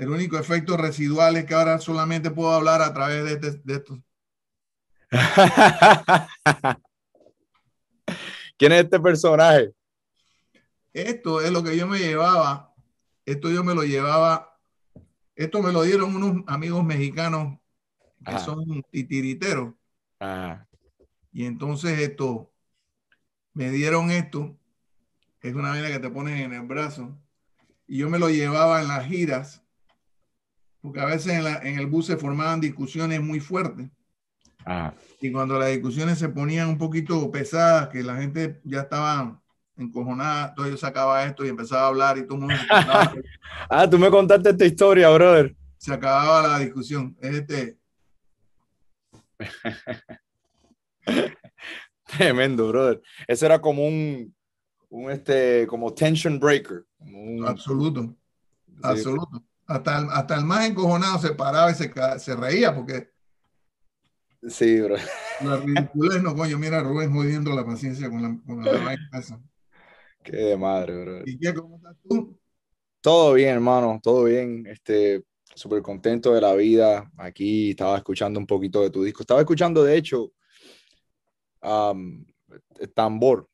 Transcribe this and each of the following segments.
El único efecto residual es que ahora solamente puedo hablar a través de, este, estos. ¿Quién es este personaje? Esto es lo que yo me llevaba. Esto yo me lo llevaba. Esto me lo dieron unos amigos mexicanos que son titiriteros. Y entonces esto, me dieron esto, es una vida que te ponen en el brazo, y yo me lo llevaba en las giras porque a veces en, el bus se formaban discusiones muy fuertes. Ah. Y cuando las discusiones se ponían un poquito pesadas, que la gente ya estaba encojonada, entonces yo sacaba esto y empezaba a hablar y todo el ah, tú me contaste esta historia, brother. Se acababa la discusión. Este... Tremendo, brother. Eso era como un, este, como tension breaker. Absoluto, absoluto hasta el, más encojonado se paraba y se, reía porque... Sí, bro. La no, coño, mira Rubén jodiendo la paciencia con la, con la Qué de madre, bro. ¿Y qué, cómo estás tú? Todo bien, hermano, todo bien. Este, súper contento de la vida. Aquí estaba escuchando un poquito de tu disco. Estaba escuchando, de hecho, tambor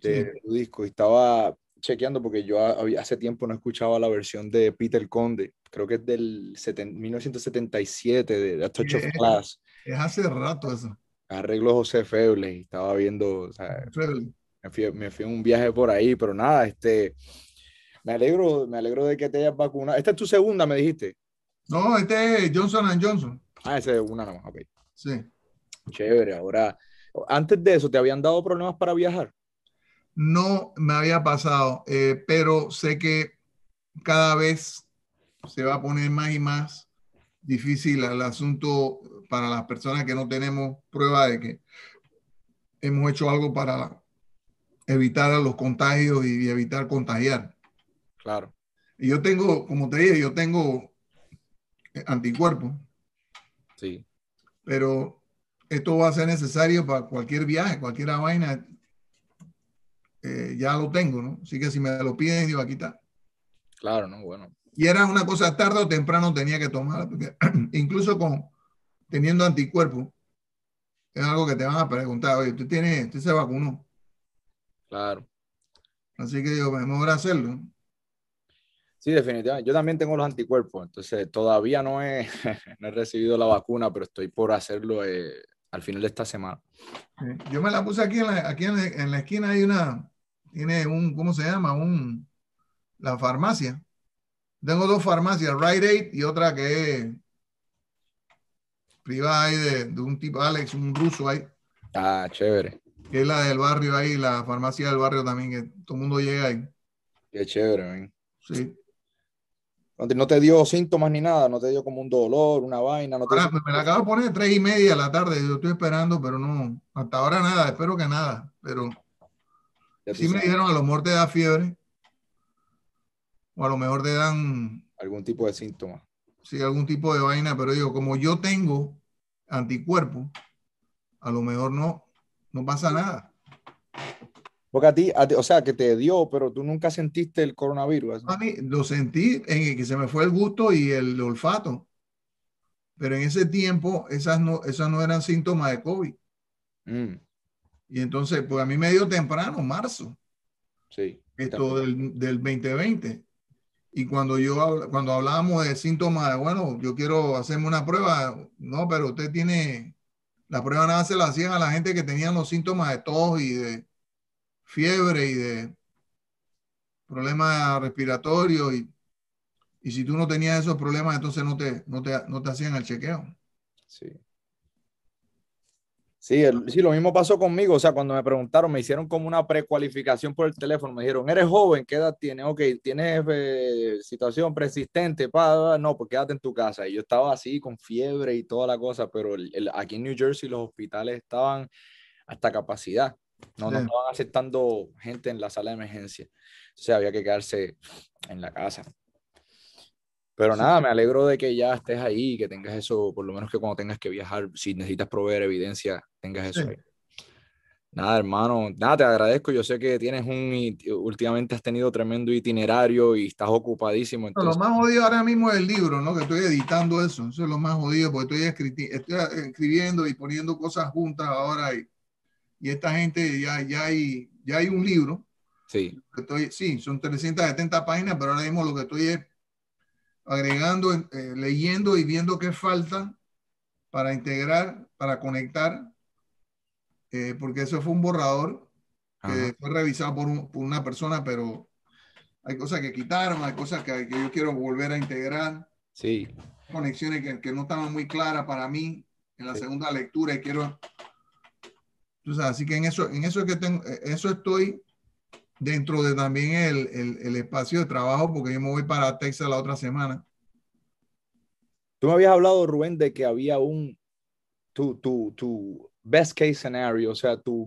de tu disco y estaba chequeando porque yo hace tiempo no escuchaba la versión de Peter Conde, creo que es del 1977 de The Touch of eh, Es hace rato eso. Arreglo José Feble estaba viendo, me, fui, un viaje por ahí, pero nada, este, me alegro, me alegro de que te hayas vacunado. Esta es tu segunda, me dijiste. No, este es Johnson Johnson. Ah, ese es una nomás, ok. Sí. Chévere, ahora, antes de eso, ¿te habían dado problemas para viajar? No me había pasado, eh, pero sé que cada vez se va a poner más y más difícil el asunto para las personas que no tenemos prueba de que hemos hecho algo para evitar los contagios y evitar contagiar. Claro. Y yo tengo, como te dije, yo tengo eh, anticuerpos. Sí. Pero esto va a ser necesario para cualquier viaje, cualquier vaina ya lo tengo, ¿no? Así que si me lo piden, digo, aquí está. Claro, ¿no? Bueno. Y era una cosa tarde o temprano tenía que tomar, porque incluso con teniendo anticuerpos, es algo que te van a preguntar, oye, usted tiene, usted se vacunó. Claro. Así que digo, pues, mejor hacerlo. Sí, definitivamente. Yo también tengo los anticuerpos, entonces todavía no he, no he recibido la vacuna, pero estoy por hacerlo eh, al final de esta semana. Yo me la puse aquí aquí en la esquina, hay una, tiene un, ¿cómo se llama? Un, la farmacia. Tengo dos farmacias, Rite Aid y otra que es privada ahí de, un tipo, Alex, un ruso ahí. Ah, chévere. Que es la del barrio ahí, la farmacia del barrio también, que todo el mundo llega ahí. Qué chévere, man. Sí. No te dio síntomas ni nada, no te dio como un dolor, una vaina. No pues, Me la acabo de poner tres y media de la tarde, yo estoy esperando, pero no, hasta ahora nada, espero que nada, pero si me dijeron, a lo mejor te da fiebre. O a lo mejor te dan... Algún tipo de síntoma. Sí, algún tipo de vaina, pero digo, como yo tengo anticuerpo, a lo mejor no, no pasa nada. Porque a ti, o sea, que te dio, pero tú nunca sentiste el coronavirus. A mí lo sentí en el que se me fue el gusto y el olfato. Pero en ese tiempo, esas no, esas no eran síntomas de COVID. Mm. Y entonces, pues a mí me dio temprano, marzo. Sí. Esto del, 2020. Y cuando yo cuando hablábamos de síntomas, bueno, yo quiero hacerme una prueba, no, pero usted tiene, la prueba nada se la hacían a la gente que tenía los síntomas de tos y de fiebre y de problemas respiratorios. Y, y si tú no tenías esos problemas, entonces no te, no te, no te hacían el chequeo. Sí. Sí, sí, lo mismo pasó conmigo. O sea, cuando me preguntaron, me hicieron como una precualificación por el teléfono. Me dijeron, ¿eres joven? ¿Qué edad tienes? Ok, ¿tienes eh, situación persistente? Pa, no, pues quédate en tu casa. Y yo estaba así con fiebre y toda la cosa, pero el, aquí en New Jersey los hospitales estaban hasta capacidad. No, no estaban aceptando gente en la sala de emergencia. O sea, había que quedarse en la casa. Pero nada, me alegro de que ya estés ahí, que tengas eso, por lo menos que cuando tengas que viajar, si necesitas proveer evidencia, tengas eso ahí. Nada, hermano, nada, te agradezco. Yo sé que tienes un, últimamente has tenido tremendo itinerario y estás ocupadísimo. Lo más jodido ahora mismo es el libro, ¿no? Que estoy editando eso, eso es lo más jodido, porque estoy, ah, escribiendo y poniendo cosas juntas ahora y, y esta gente ya, ya, hay, ya hay un libro. Sí. Estoy, sí, son 370 páginas, pero ahora mismo lo que estoy es agregando, eh, leyendo y viendo qué falta para integrar, para conectar, eh, porque eso fue un borrador fue revisado por, una persona, pero hay cosas que quitaron, hay cosas que, yo quiero volver a integrar. Sí. Conexiones que, no estaban muy claras para mí en la segunda lectura y quiero... Entonces, así que en eso, en eso, que eh, eso estoy dentro de también el, el, espacio de trabajo, porque yo me voy para Texas la otra semana. Tú me habías hablado, Rubén, de que había un, tu, tu, tu best case scenario, o sea, tu,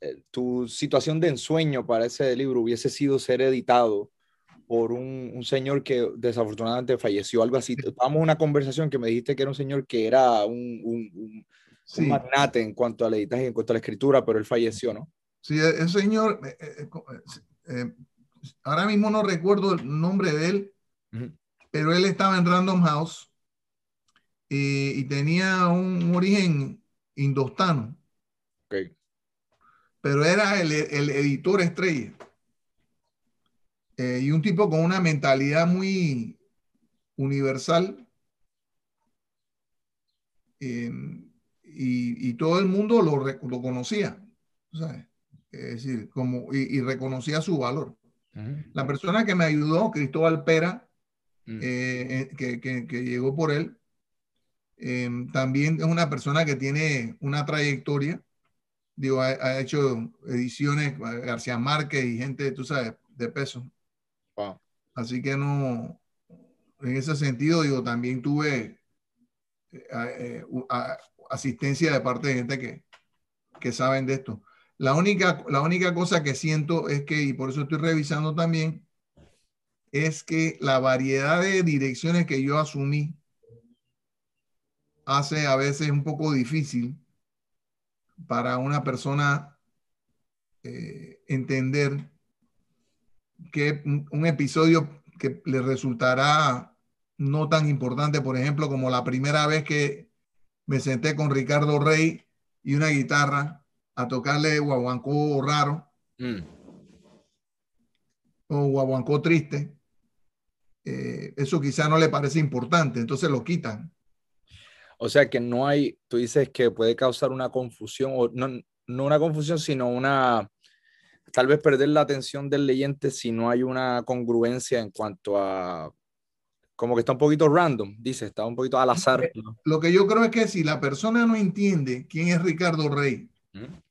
eh, tu situación de ensueño para ese libro hubiese sido ser editado por un, un, señor que desafortunadamente falleció, algo así. Estábamos una conversación que me dijiste que era un señor que era un, un, un, magnate en cuanto al editaje, en cuanto a la escritura, pero él falleció, ¿no? Sí, e, el señor, e, e, ahora mismo no recuerdo el nombre de él, pero él estaba en Random House y, tenía un, origen indostano. Pero era el, editor estrella. Eh, y un tipo con una mentalidad muy universal. y, todo el mundo lo, lo conocía. ¿sabes? Es decir, como, y, reconocía su valor. La persona que me ayudó, Cristóbal Pera, mm. eh, eh, que, llegó por él, em, también es una persona que tiene una trayectoria. Digo, ha, hecho ediciones, eh, García Márquez y gente, tú sabes, de peso. Así que no, en ese sentido, digo, también tuve asistencia de parte de gente que saben de esto. La única, la única cosa que siento es que, y por eso estoy revisando también, es que la variedad de direcciones que yo asumí hace a veces un poco difícil para una persona eh, entender que un episodio que le resultará no tan importante, por ejemplo, como la primera vez que me senté con Ricardo Rey y una guitarra a tocarle guaguancó raro mm. o guaguancó triste. Eh, eso quizá no le parece importante, entonces lo quitan. O sea que no hay, tú dices que puede causar una confusión, o no, no una confusión, sino una, tal vez perder la atención del leyente si no hay una congruencia en cuanto a, como que está un poquito random, dice, está un poquito al azar. Lo que yo creo es que si la persona no entiende quién es Ricardo Rey, mm.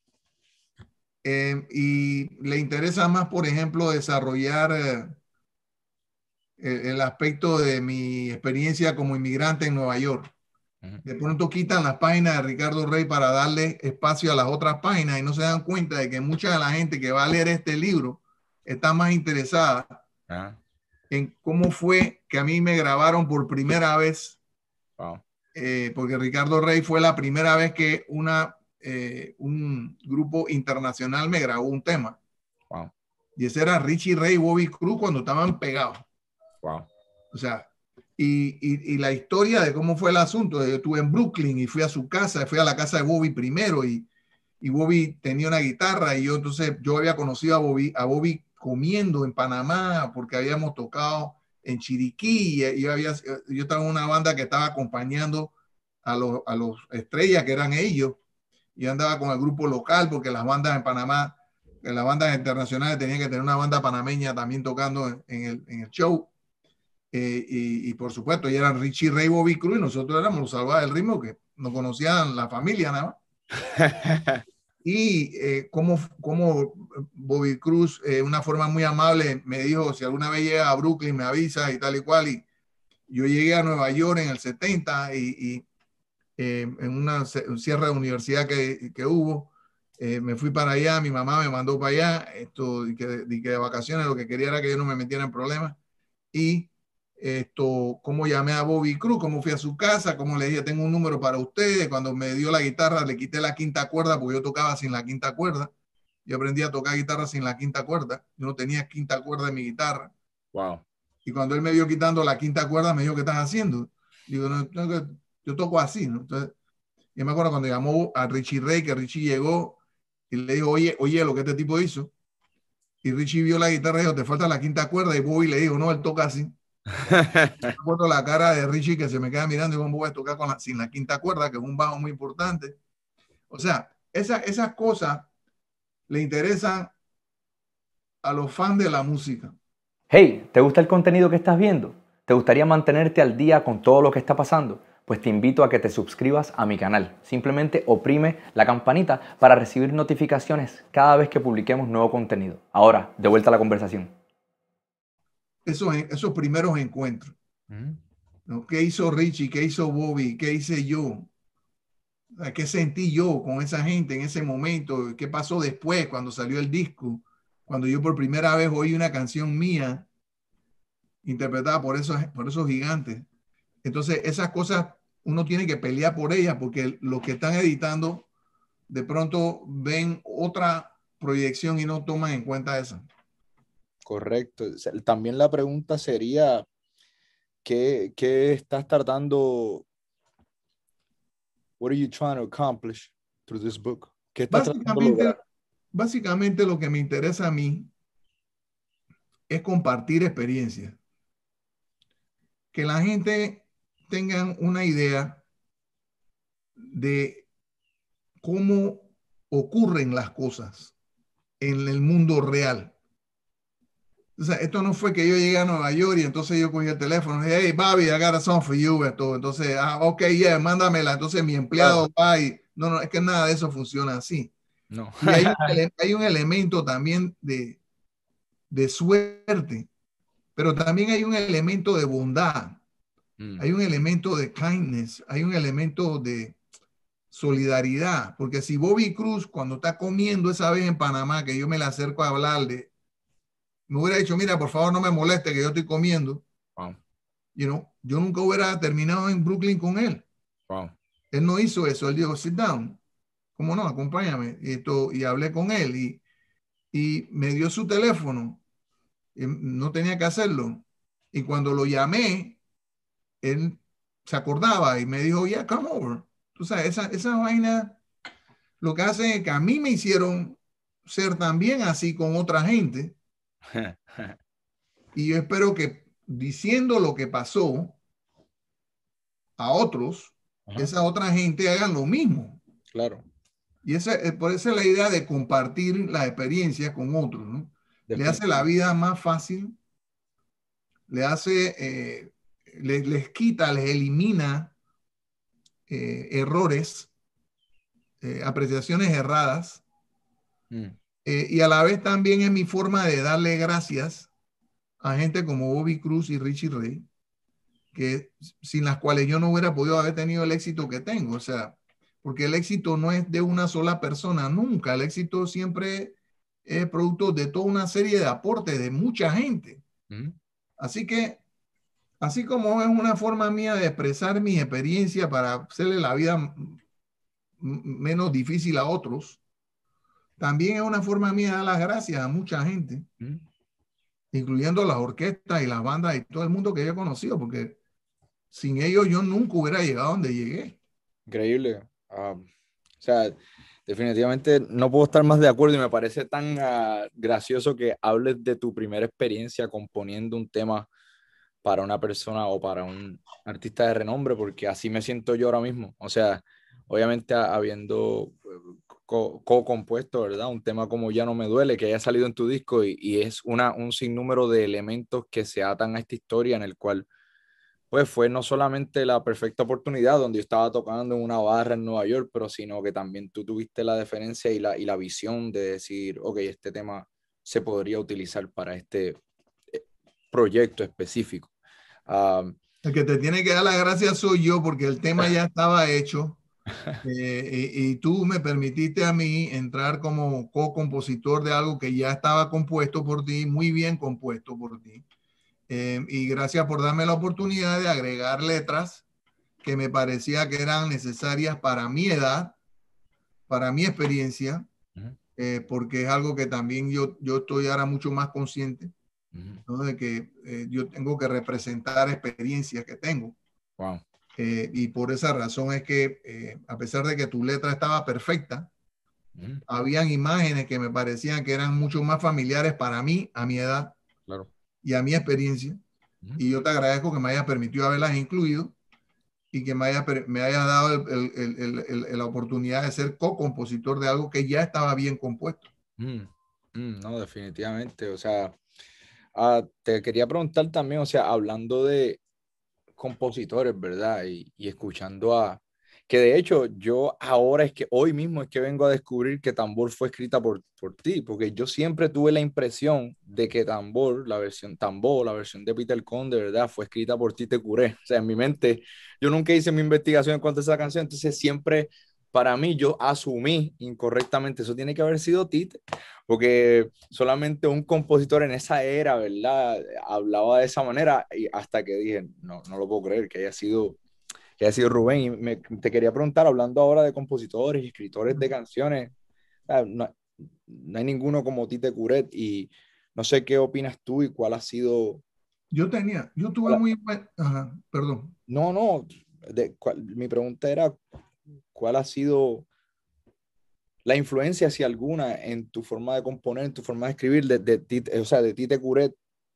Em, y le interesa más, por ejemplo, desarrollar eh, e-, el, aspecto de mi experiencia como inmigrante en Nueva York. De pronto quitan las páginas de Ricardo Rey para darle espacio a las otras páginas y no se dan cuenta de que mucha de la gente que va a leer este libro está más interesada ah. en cómo fue que a mí me grabaron por primera vez. Eh, porque Ricardo Rey fue la primera vez que una eh, un grupo internacional me grabó un tema. Y ese era Richie Ray y Bobby Cruz cuando estaban pegados. O sea, y, la historia de cómo fue el asunto. Yo estuve en Brooklyn y fui a su casa, fui a la casa de Bobby primero y, Bobby tenía una guitarra y yo entonces, yo había conocido a Bobby, a Bobby comiendo en Panamá porque habíamos tocado en Chiriquí y yo, había, yo estaba en una banda que estaba acompañando a los, a los estrellas que eran ellos y andaba con el grupo local porque las bandas en Panamá, las bandas internacionales tenían que tener una banda panameña también tocando en, el, en el, show. Eh, y, por supuesto, y eran Richie Ray Bobby Cruz y nosotros éramos los salvajes del ritmo que no conocían la familia nada más. y eh, como, Bobby Cruz, eh, de una forma muy amable, me dijo, si alguna vez llega a Brooklyn, me avisa y tal y cual. Y yo llegué a Nueva York en el 70 y, y Em, en una, un cierre de universidad que, que hubo. Eh, me fui para allá, mi mamá me mandó para allá, esto, y que, de vacaciones lo que quería era que yo no me metiera en problemas. Y esto, cómo llamé a Bobby Cruz, cómo fui a su casa, cómo le dije, tengo un número para ustedes. Cuando me dio la guitarra, le quité la quinta cuerda, porque yo tocaba sin la quinta cuerda. Yo aprendí a tocar guitarra sin la quinta cuerda. Yo no tenía quinta cuerda en mi guitarra. Wow. Y cuando él me vio quitando la quinta cuerda, me dijo, ¿qué estás haciendo? Digo, no, no, yo toco así, ¿no? Entonces, yo me acuerdo cuando llamó a Richie Rey, que Richie llegó y le dijo, oye, oye, lo que este tipo hizo. Y Richie vio la guitarra y dijo, te falta la quinta cuerda. Y Bobby le dijo, no, él toca así. me la cara de Richie que se me queda mirando y cómo voy a tocar con la, sin la quinta cuerda, que es un bajo muy importante. O sea, esa, esas cosas le interesan a los fans de la música. Hey, ¿te gusta el contenido que estás viendo? ¿Te gustaría mantenerte al día con todo lo que está pasando? pues te invito a que te suscribas a mi canal. Simplemente oprime la campanita para recibir notificaciones cada vez que publiquemos nuevo contenido. Ahora, de vuelta a la conversación. Esos, esos primeros encuentros. Mm. ¿Qué hizo Richie? ¿Qué hizo Bobby? ¿Qué hice yo? ¿Qué sentí yo con esa gente en ese momento? ¿Qué pasó después cuando salió el disco? Cuando yo por primera vez oí una canción mía interpretada por esos, por esos gigantes entonces, esas cosas uno tiene que pelear por ellas porque los que están editando de pronto ven otra proyección y no toman en cuenta esa. Correcto. También la pregunta sería, ¿qué, qué estás tratando? What are you trying to accomplish through this book? básicamente, básicamente lo que me interesa a mí es compartir experiencias. Que la gente tengan una idea de cómo ocurren las cosas en el mundo real. O sea, esto no fue que yo llegué a Nueva York y entonces yo cogí el teléfono y dije, hey, Bobby, I got a song for you. Entonces, ah, ok, yeah, mándamela. Entonces mi empleado va y... No, no, es que nada de eso funciona así. No. hay, un, elemento también de, de suerte, pero también hay un elemento de bondad. Mm. Hay un elemento de kindness, hay un elemento de solidaridad, porque si Bobby Cruz, cuando está comiendo esa vez en Panamá, que yo me le acerco a hablarle, me hubiera dicho, mira, por favor no me moleste que yo estoy comiendo, you yo nunca hubiera terminado en Brooklyn con él. Él no hizo eso, él dijo, sit down, ¿Cómo no, acompáñame. Y, esto, y hablé con él y, me dio su teléfono. Em, no tenía que hacerlo. Y cuando lo llamé, él se acordaba y me dijo, ya, come over. Tú sabes, esa, esa vaina lo que hace es que a mí me hicieron ser también así con otra gente. y yo espero que diciendo lo que pasó a otros, esa otra gente hagan lo mismo. Claro. Y ese eh, por eso es la idea de compartir la experiencia con otros, ¿no? Le hace la vida más fácil, le hace eh, les, quita, les elimina eh, errores, eh, apreciaciones erradas. Mm. Eh, y a la vez también es mi forma de darle gracias a gente como Bobby Cruz y Richie Ray, que, sin las cuales yo no hubiera podido haber tenido el éxito que tengo. O sea, porque el éxito no es de una sola persona, nunca. El éxito siempre es producto de toda una serie de aportes de mucha gente. Mm. Así que así como es una forma mía de expresar mi experiencia para hacerle la vida menos difícil a otros, también es una forma mía de dar las gracias a mucha gente, mm. incluyendo las orquestas y las bandas y todo el mundo que yo he conocido, porque sin ellos yo nunca hubiera llegado donde llegué. Increíble. Ah, o sea, definitivamente no puedo estar más de acuerdo y me parece tan ah, gracioso que hables de tu primera experiencia componiendo un tema para una persona o para un artista de renombre, porque así me siento yo ahora mismo. O sea, obviamente habiendo eh, co-compuesto, co compuesto verdad Un tema como Ya no me duele, que haya salido en tu disco y, es una, un sinnúmero de elementos que se atan a esta historia en el cual, pues fue no solamente la perfecta oportunidad donde yo estaba tocando en una barra en Nueva York, pero sino que también tú tuviste la deferencia y la, y la visión de decir, ok, este tema se podría utilizar para este eh, proyecto específico. Um, el que te tiene que dar las gracias soy yo porque el tema ya estaba hecho eh, y, tú me permitiste a mí entrar como co-compositor de algo que ya estaba compuesto por ti, muy bien compuesto por ti. Eh, y gracias por darme la oportunidad de agregar letras que me parecía que eran necesarias para mi edad, para mi experiencia, eh, porque es algo que también yo, yo estoy ahora mucho más consciente de que eh, yo tengo que representar experiencias que tengo. Eh, y por esa razón es que, eh, a pesar de que tu letra estaba perfecta, habían imágenes que me parecían que eran mucho más familiares para mí, a mi edad claro. y a mi experiencia. Y yo te agradezco que me hayas permitido haberlas incluido y que me hayas me haya dado la oportunidad de ser co-compositor de algo que ya estaba bien compuesto. Mm, mm, no, definitivamente. O sea, Ah, te quería preguntar también, o sea, hablando de compositores, ¿verdad? Y, escuchando a... Que de hecho yo ahora es que hoy mismo es que vengo a descubrir que Tambor fue escrita por, por ti, porque yo siempre tuve la impresión de que Tambor, la versión Tambor, la versión de Peter Conde, ¿verdad? Fue escrita por ti, te curé. O sea, en mi mente, yo nunca hice mi investigación en cuanto a esa canción, entonces siempre para mí yo asumí incorrectamente, eso tiene que haber sido Tite, porque solamente un compositor en esa era, ¿verdad? Hablaba de esa manera y hasta que dije, no, no lo puedo creer que haya sido, que haya sido Rubén. Y me, te quería preguntar, hablando ahora de compositores y escritores de canciones, no, hay ninguno como Tite Curet y no sé qué opinas tú y cuál ha sido... Yo tenía, yo tuve muy... Ajá, perdón. No, no, mi pregunta era, cuál ha sido la influencia, si alguna, en tu forma de componer, en tu forma de escribir, de, de, o sea, de Tite Curet,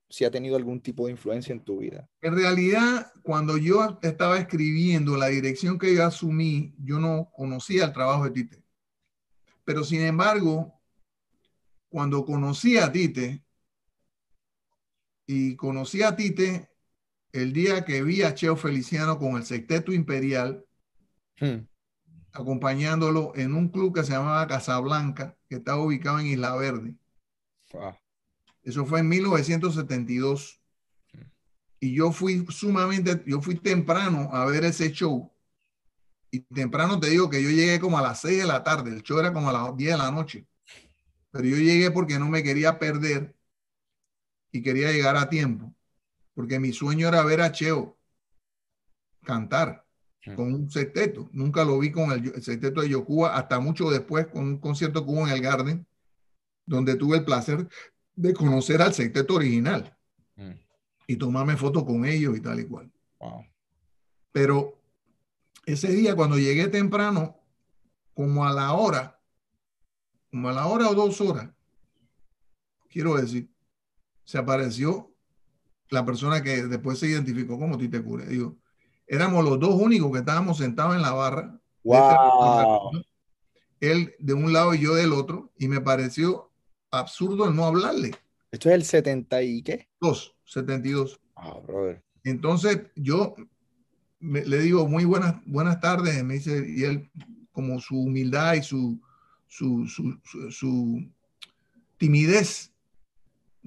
si ha tenido algún tipo de influencia en tu vida. En realidad, cuando yo estaba escribiendo la dirección que yo asumí, yo no conocía el trabajo de Tite. Pero sin embargo, cuando conocí a Tite, y conocí a Tite el día que vi a Cheo Feliciano con el Sexteto Imperial, hmm acompañándolo en un club que se llamaba Casablanca, que estaba ubicado en Isla Verde. Eso fue en 1972. Y yo fui sumamente, yo fui temprano a ver ese show. Y temprano te digo que yo llegué como a las 6 de la tarde, el show era como a las 10 de la noche. Pero yo llegué porque no me quería perder y quería llegar a tiempo, porque mi sueño era ver a Cheo cantar. Mm. con un sexteto. Nunca lo vi con el, el sexteto de Yokuba hasta mucho después con un concierto que hubo en el Garden, donde tuve el placer de conocer al sexteto original mm. y tomarme fotos con ellos y tal y cual. Pero ese día cuando llegué temprano, como a la hora, como a la hora o dos horas, quiero decir, se apareció la persona que después se identificó como Tite Cure. Digo, éramos los dos únicos que estábamos sentados en la barra. Este él de un lado y yo del otro, y me pareció absurdo no hablarle. ¿Esto es el 70 y qué? Dos, 72. Ah, brother. Entonces yo le digo muy buenas, buenas tardes, me dice, y él como su humildad y su, su, su, su timidez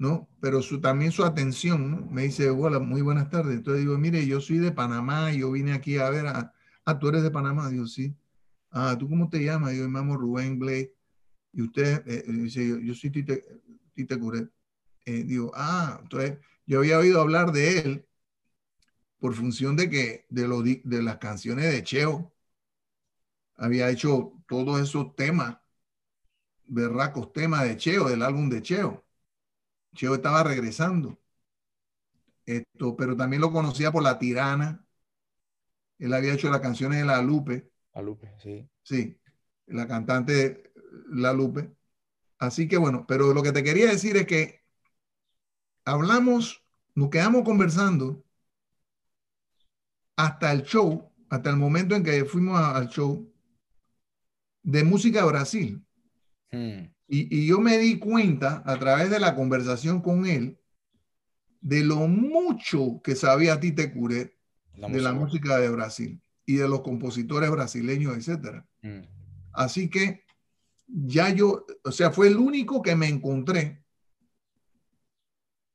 ¿no? Pero su, también su atención, Me dice, hola, muy buenas tardes. Entonces digo, mire, yo soy de Panamá, yo vine aquí a ver a... Ah, tú eres de Panamá, digo, sí. Ah, ¿tú cómo te llamas? Digo, me llamo Rubén Blake. Y usted, eh, eh", dice, yo, soy Tite, tite Curet. Eh, digo, ah, entonces yo había oído hablar de él por función de que de, lo, de las canciones de Cheo había hecho todos esos temas, verracos temas de Cheo, del álbum de Cheo yo estaba regresando. Esto, pero también lo conocía por La Tirana. Él había hecho las canciones de La Lupe. La Lupe, sí. Sí, la cantante La Lupe. Así que bueno, pero lo que te quería decir es que hablamos, nos quedamos conversando hasta el show, hasta el momento en que fuimos al show de música Brasil. Hmm. Y, yo me di cuenta a través de la conversación con él de lo mucho que sabía Tite Curé de la música de Brasil y de los compositores brasileños, etc. Mm. Así que ya yo, o sea, fue el único que me encontré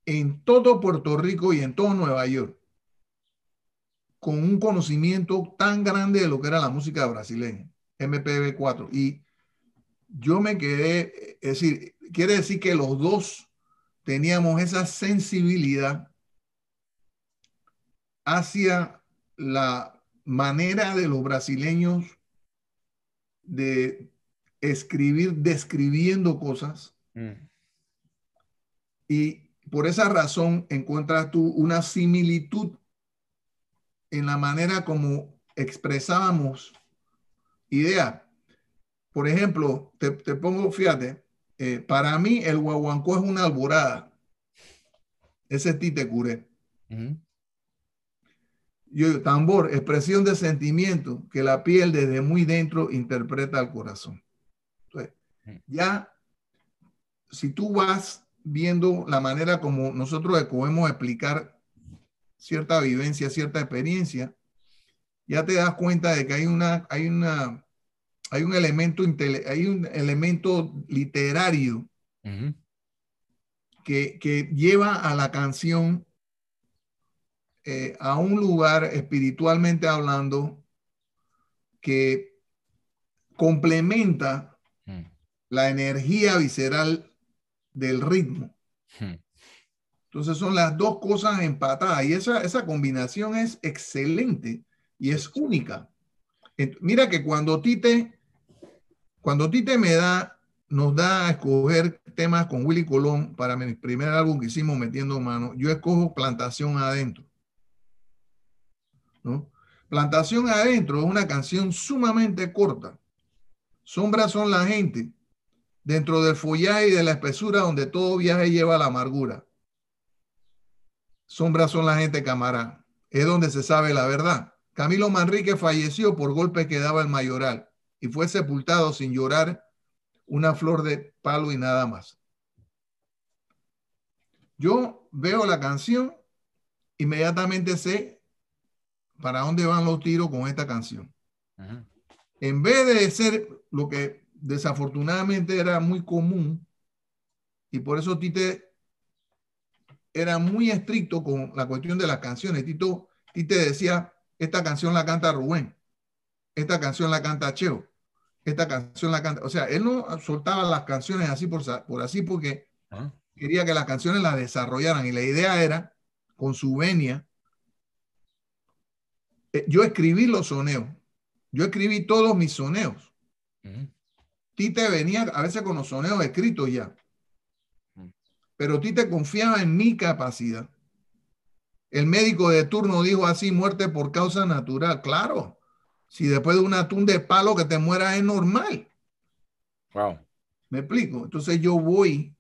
en todo Puerto Rico y en todo Nueva York con un conocimiento tan grande de lo que era la música brasileña, MPB 4. Y yo me quedé, es decir, quiere decir que los dos teníamos esa sensibilidad hacia la manera de los brasileños de escribir describiendo cosas. Mm. Y por esa razón encuentras tú una similitud en la manera como expresábamos ideas. Por ejemplo, te, pongo, fíjate, eh, para mí el guaguancó es una alborada. Ese es tite curé. tambor, expresión de sentimiento que la piel desde muy dentro interpreta al corazón. Entonces, ya, si tú vas viendo la manera como nosotros podemos explicar cierta vivencia, cierta experiencia, ya te das cuenta de que hay una, hay una hay un elemento, hay un elemento literario que, lleva a la canción eh, a un lugar espiritualmente hablando que complementa mm. la energía visceral del ritmo. Mm. Entonces son las dos cosas empatadas y esa, esa combinación es excelente y es única. Mira que cuando Tite cuando Tite me da, nos da a escoger temas con Willy Colón para mi primer álbum que hicimos metiendo mano, yo escojo Plantación Adentro. Plantación Adentro es una canción sumamente corta. Sombras son la gente, dentro del follaje y de la espesura donde todo viaje lleva la amargura. Sombras son la gente, camarada. Es donde se sabe la verdad. Camilo Manrique falleció por golpe que daba el mayoral y fue sepultado sin llorar una flor de palo y nada más. Yo veo la canción, inmediatamente sé para dónde van los tiros con esta canción. En vez de ser lo que desafortunadamente era muy común, y por eso Tite era muy estricto con la cuestión de las canciones. Tito, Tite decía, esta canción la canta Rubén esta canción la canta Cheo, esta canción la canta, o sea, él no soltaba las canciones así por, así porque ah. quería que las canciones las desarrollaran y la idea era, con su venia, eh, yo escribí los soneos, yo escribí todos mis soneos. Mm. ti te venía a veces con los soneos escritos ya, mm. pero pero te confiaba en mi capacidad. El médico de turno dijo así, muerte por causa natural, claro si después de un atún de palo que te muera es normal. Wow. ¿Me explico? Entonces yo voy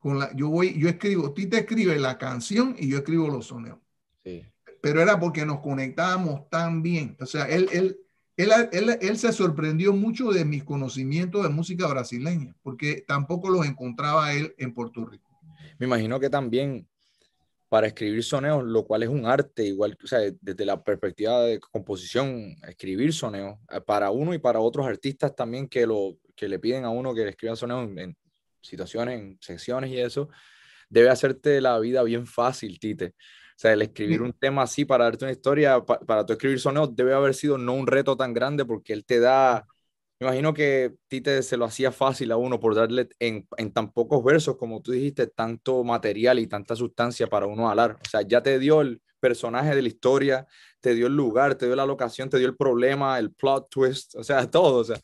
con la, yo voy, yo escribo, tú te escribes la canción y yo escribo los sonidos. Sí. Pero era porque nos conectábamos tan bien. O sea, él, él, él, se sorprendió mucho de mis conocimientos de música brasileña, porque tampoco los encontraba él en Puerto Rico. Me imagino que también para escribir soneos, lo cual es un arte, igual o sea, desde la perspectiva de composición, escribir soneos eh, para uno y para otros artistas también que, lo, que le piden a uno que le escriban soneos en, situaciones, en secciones y eso, debe hacerte la vida bien fácil, Tite. O sea, el escribir un tema así para darte una historia, para tú escribir soneos, debe haber sido no un reto tan grande porque él te da imagino que te se lo hacía fácil a uno por darle en, en, tan pocos versos, como tú dijiste, tanto material y tanta sustancia para uno hablar. O sea, ya te dio el personaje de la historia, te dio el lugar, te dio la locación, te dio el problema, el plot twist, o sea, todo. O sea.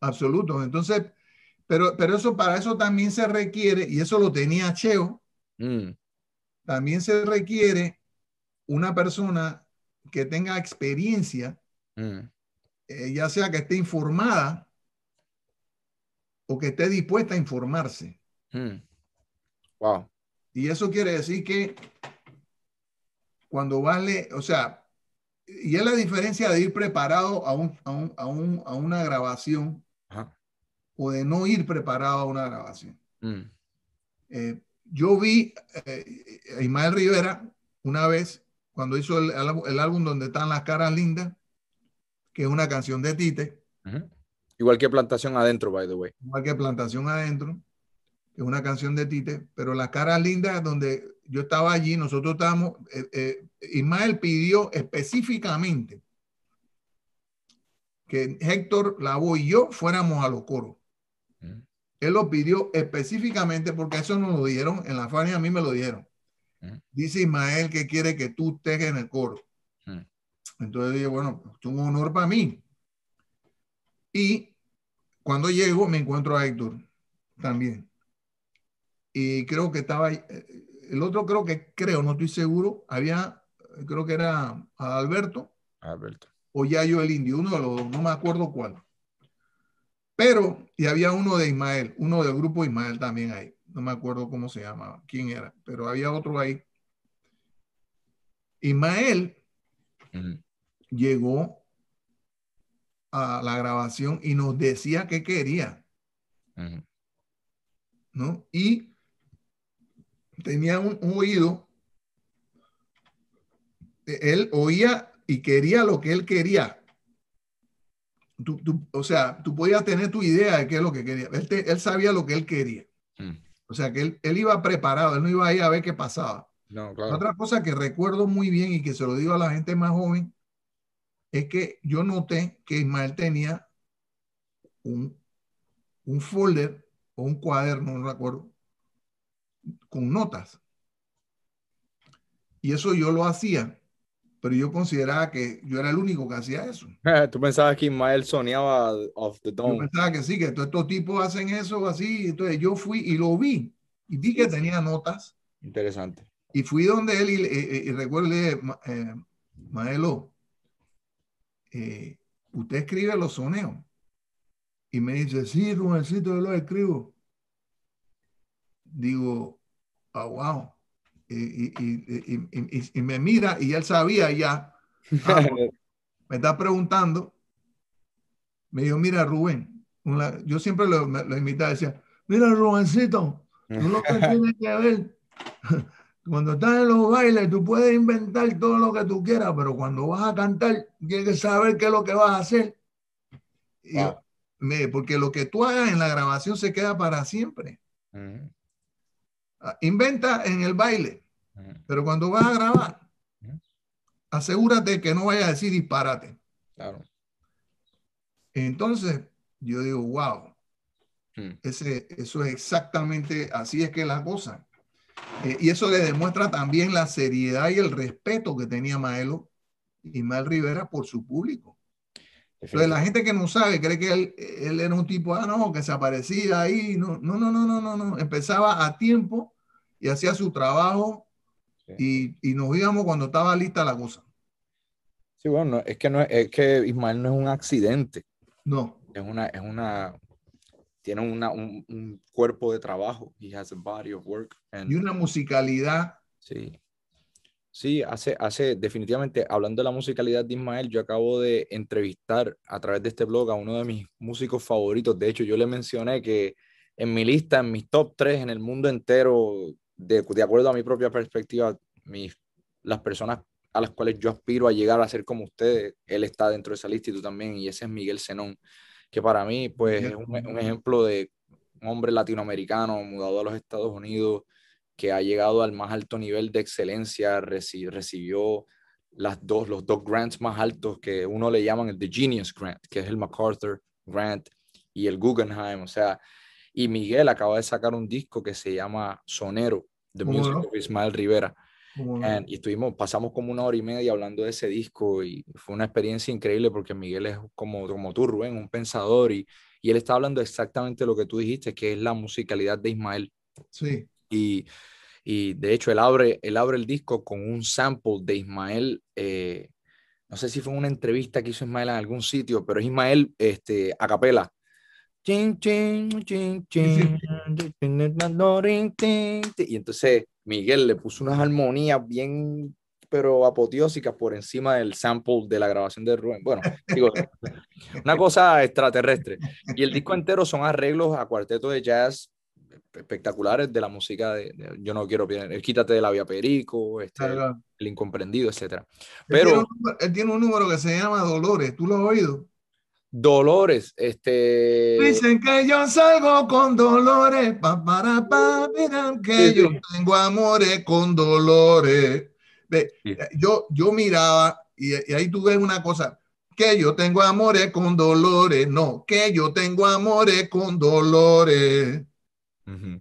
absoluto. Entonces, pero, pero eso para eso también se requiere, y eso lo tenía Cheo, mm. también se requiere una persona que tenga experiencia. Mm eh, ya sea que esté informada o que esté dispuesta a informarse. Hmm. Y eso quiere decir que cuando vale, o sea, y es la diferencia de ir preparado a, una grabación o de no ir preparado a una grabación. Hmm. Eh, yo vi a eh, Ismael Rivera una vez cuando hizo el, álbum donde están las caras lindas que es una canción de Tite. Igual que Plantación Adentro, by the way. Igual que Plantación Adentro, que es una canción de Tite, pero Las Caras Lindas, donde yo estaba allí, nosotros estábamos, eh, eh, Ismael pidió específicamente que Héctor la voz y yo fuéramos a los coros. Él lo pidió específicamente porque eso nos lo dieron en la Fania, a mí me lo dieron. Dice Ismael que quiere que tú estés en el coro. Entonces dije, bueno, es un honor para mí. Y cuando llego me encuentro a Héctor también. Y creo que estaba, eh, el otro creo que, creo, no estoy seguro, había, creo que era Alberto. Alberto. O Yayo el Indio, uno de los dos, no me acuerdo cuál. Pero, y había uno de Ismael, uno del grupo Ismael también ahí. No me acuerdo cómo se llamaba, quién era, pero había otro ahí. Ismael llegó a la grabación y nos decía qué quería. ¿No? Y tenía un, oído. E-, él oía y quería lo que él quería. o sea, tú podías tener tu idea de qué es lo que quería. Él, él sabía lo que él quería. O sea, que él, él, iba preparado, él no iba a ir a ver qué pasaba. Otra cosa que recuerdo muy bien y que se lo digo a la gente más joven es que yo noté que Ismael tenía un, un folder o un cuaderno, no recuerdo, con notas. Y eso yo lo hacía, pero yo consideraba que yo era el único que hacía eso. Ah, tú pensabas que Ismael soñaba off the dome. Yo pensaba que sí, que todos estos tipos hacen eso así. Entonces yo fui y lo vi y vi que tenía notas. Interesante. Y fui donde él y, eh, eh, recuerde, eh, Maelo, usted escribe los soneos. Y me dice, sí, Rubensito, yo los escribo. Digo, ah, wow. Y, me mira y él sabía ya. Ah, me está preguntando. Me dijo, mira, Rubén, yo siempre lo, lo invitaba, decía, mira, Rubéncito, no lo que que ver cuando estás en los bailes, tú puedes inventar todo lo que tú quieras, pero cuando vas a cantar, tienes que saber qué es lo que vas a hacer. porque lo que tú hagas en la grabación se queda para siempre. Mm. Ah, inventa en el baile, mm. pero cuando vas a grabar, mm. asegúrate que no vayas a decir disparate. Entonces, yo digo, wow, ese, eso es exactamente así es que la cosa. Eh, y eso le demuestra también la seriedad y el respeto que tenía Maelo y Mal Rivera por su público. Entonces, la gente que no sabe cree que él, él, era un tipo, ah, no, que se aparecía ahí. No, no, no, no, no, no. Empezaba a tiempo y hacía su trabajo y, y, nos íbamos cuando estaba lista la cosa. Sí, bueno, es que, no, es que Ismael no es un accidente. No. Es una, es una, tiene un, cuerpo de trabajo. work. y una musicalidad. Sí. Sí, hace, hace, definitivamente, hablando de la musicalidad de Ismael, yo acabo de entrevistar a través de este blog a uno de mis músicos favoritos. De hecho, yo le mencioné que en mi lista, en mis top tres en el mundo entero, de, de acuerdo a mi propia perspectiva, mis, las personas a las cuales yo aspiro a llegar a ser como ustedes, él está dentro de esa lista y tú también, y ese es Miguel Senón que para mí pues, es un, ejemplo de un hombre latinoamericano mudado a los Estados Unidos, que ha llegado al más alto nivel de excelencia, recibió las dos, los dos grants más altos, que uno le llaman el The Genius Grant, que es el MacArthur Grant, y el Guggenheim, o sea, y Miguel acaba de sacar un disco que se llama Sonero, The Music of Ismael Rivera y estuvimos, pasamos como una hora y media hablando de ese disco y fue una experiencia increíble porque Miguel es como, como tú, Rubén, un pensador y, y él está hablando exactamente lo que tú dijiste, que es la musicalidad de Ismael. Sí. Y, y de hecho, él abre, él abre el disco con un sample de Ismael. no sé si fue una entrevista que hizo Ismael en algún sitio, pero Ismael este, a capela. Y entonces Miguel le puso unas armonías bien, pero apoteósicas por encima del sample de la grabación de Rubén. Bueno, digo, una cosa extraterrestre. Y el disco entero son arreglos a cuarteto de jazz espectaculares de la música de, Yo no quiero el Quítate de la Vía Perico, este, El Incomprendido, etc. Pero, él tiene un número que se llama Dolores, ¿tú lo has oído? Dolores, este. Dicen que yo salgo con dolores, pa, para, pa, que yo tengo amores con dolores. Ve, eh, yo, yo miraba, y, ahí tú ves una cosa, que yo tengo amores con dolores, no, que yo tengo amores con dolores. Eh,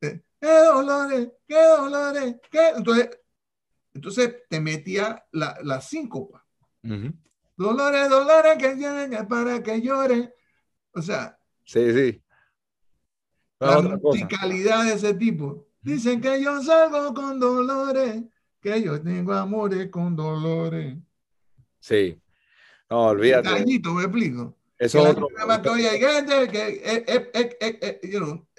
qué dolores, qué dolores, qué. Entonces, entonces te metía la, la síncopa. Dolores, Dolores, que tienen para que llore. O sea, sí, sí. la musicalidad de ese tipo. Dicen que yo salgo con dolores, que yo tengo amores con dolores. Sí. No, olvídate. Detallito, me explico. Eso otro.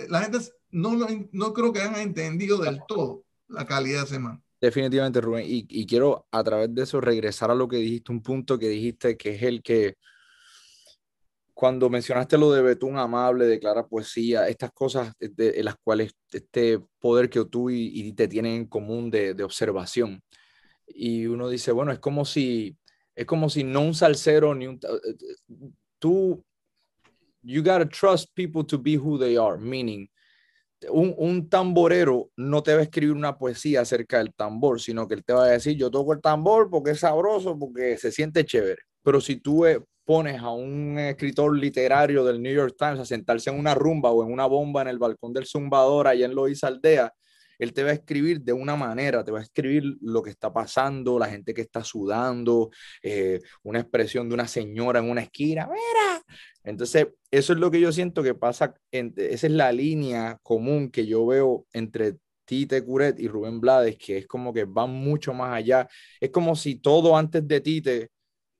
La gente no, no creo que hayan entendido del todo la calidad de ese man. Definitivamente, Rubén. Y, quiero a través de eso regresar a lo que dijiste, un punto que dijiste que es el que cuando mencionaste lo de Betún amable, de clara poesía, estas cosas de, las cuales este poder que tú y, te tienen en común de, de, observación. Y uno dice, bueno, es como si, es como si no un salsero ni un... Eh, eh, tú, you gotta trust people to be who they are, meaning, un, tamborero no te va a escribir una poesía acerca del tambor, sino que él te va a decir, yo toco el tambor porque es sabroso, porque se siente chévere. Pero si tú eh, pones a un escritor literario del New York Times a sentarse en una rumba o en una bomba en el balcón del zumbador allá en Lois Aldea, él te va a escribir de una manera, te va a escribir lo que está pasando, la gente que está sudando, eh, una expresión de una señora en una esquina, mira, entonces, eso es lo que yo siento que pasa, esa es la línea común que yo veo entre Tite Curet y Rubén Blades, que es como que van mucho más allá. Es como si todo antes de Tite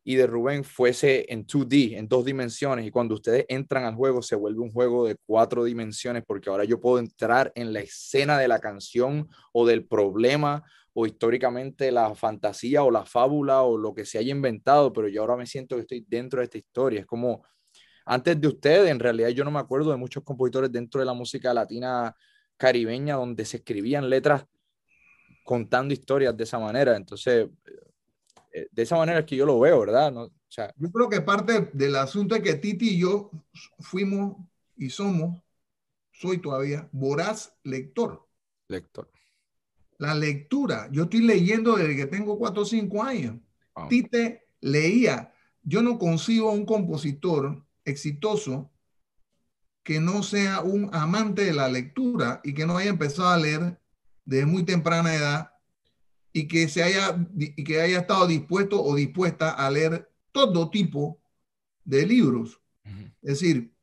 y de Rubén fuese en 2D, en dos dimensiones, y cuando ustedes entran al juego se vuelve un juego de cuatro dimensiones, porque ahora yo puedo entrar en la escena de la canción o del problema o históricamente la fantasía o la fábula o lo que se haya inventado, pero yo ahora me siento que estoy dentro de esta historia. Es como antes de ustedes, en realidad yo no me acuerdo de muchos compositores dentro de la música latina caribeña donde se escribían letras contando historias de esa manera. Entonces, eh, de esa manera es que yo lo veo, ¿verdad? No, o sea, yo creo que parte del asunto es que Titi y yo fuimos y somos, soy todavía, voraz lector. Lector. La lectura, yo estoy leyendo desde que tengo 4 o 5 años. Tite leía. Yo no consigo a un compositor exitoso que no sea un amante de la lectura y que no haya empezado a leer desde muy temprana edad y que se haya y que haya estado dispuesto o dispuesta a leer todo tipo de libros. Es decir,